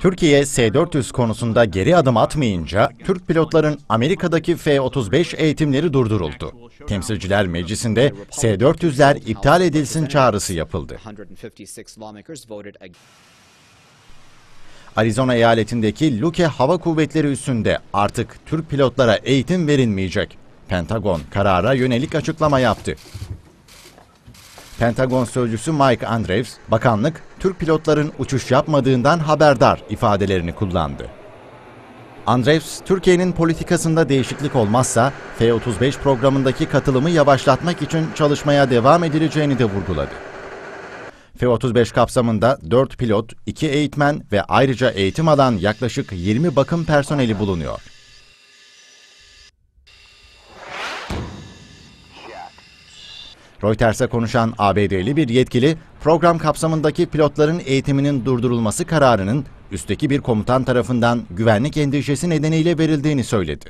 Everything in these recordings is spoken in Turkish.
Türkiye S-400 konusunda geri adım atmayınca Türk pilotların Amerika'daki F-35 eğitimleri durduruldu. Temsilciler Meclisi'nde S-400'ler iptal edilsin çağrısı yapıldı. Arizona eyaletindeki Luke Hava Kuvvetleri üssünde artık Türk pilotlara eğitim verilmeyecek. Pentagon karara yönelik açıklama yaptı. Pentagon sözcüsü Mike Andrews, bakanlık Türk pilotların uçuş yapmadığından haberdar ifadelerini kullandı. Andrews, Türkiye'nin politikasında değişiklik olmazsa F-35 programındaki katılımı yavaşlatmak için çalışmaya devam edileceğini de vurguladı. F-35 kapsamında 4 pilot, 2 eğitmen ve ayrıca eğitim alan yaklaşık 20 bakım personeli bulunuyor. Reuters'e konuşan ABD'li bir yetkili, program kapsamındaki pilotların eğitiminin durdurulması kararının üstteki bir komutan tarafından güvenlik endişesi nedeniyle verildiğini söyledi.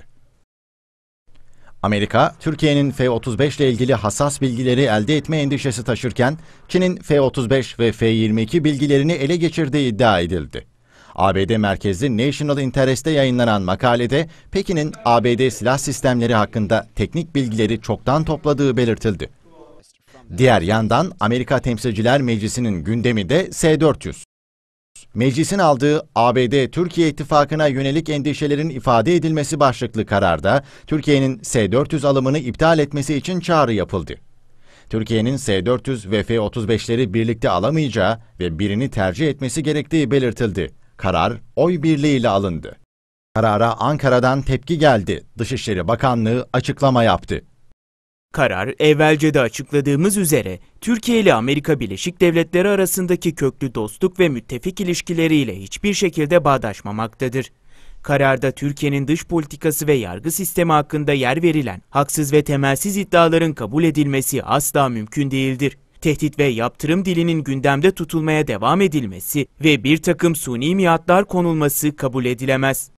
Amerika, Türkiye'nin F-35 ile ilgili hassas bilgileri elde etme endişesi taşırken, Çin'in F-35 ve F-22 bilgilerini ele geçirdiği iddia edildi. ABD merkezli National Interest'te yayınlanan makalede Pekin'in ABD silah sistemleri hakkında teknik bilgileri çoktan topladığı belirtildi. Diğer yandan Amerika Temsilciler Meclisi'nin gündemi de S-400. Meclisin aldığı ABD-Türkiye ittifakına yönelik endişelerin ifade edilmesi başlıklı kararda Türkiye'nin S-400 alımını iptal etmesi için çağrı yapıldı. Türkiye'nin S-400 ve F-35'leri birlikte alamayacağı ve birini tercih etmesi gerektiği belirtildi. Karar oy birliğiyle alındı. Karara Ankara'dan tepki geldi. Dışişleri Bakanlığı açıklama yaptı. Karar, evvelce de açıkladığımız üzere Türkiye ile Amerika Birleşik Devletleri arasındaki köklü dostluk ve müttefik ilişkileriyle hiçbir şekilde bağdaşmamaktadır. Kararda Türkiye'nin dış politikası ve yargı sistemi hakkında yer verilen haksız ve temelsiz iddiaların kabul edilmesi asla mümkün değildir. Tehdit ve yaptırım dilinin gündemde tutulmaya devam edilmesi ve bir takım suni mihatlar konulması kabul edilemez.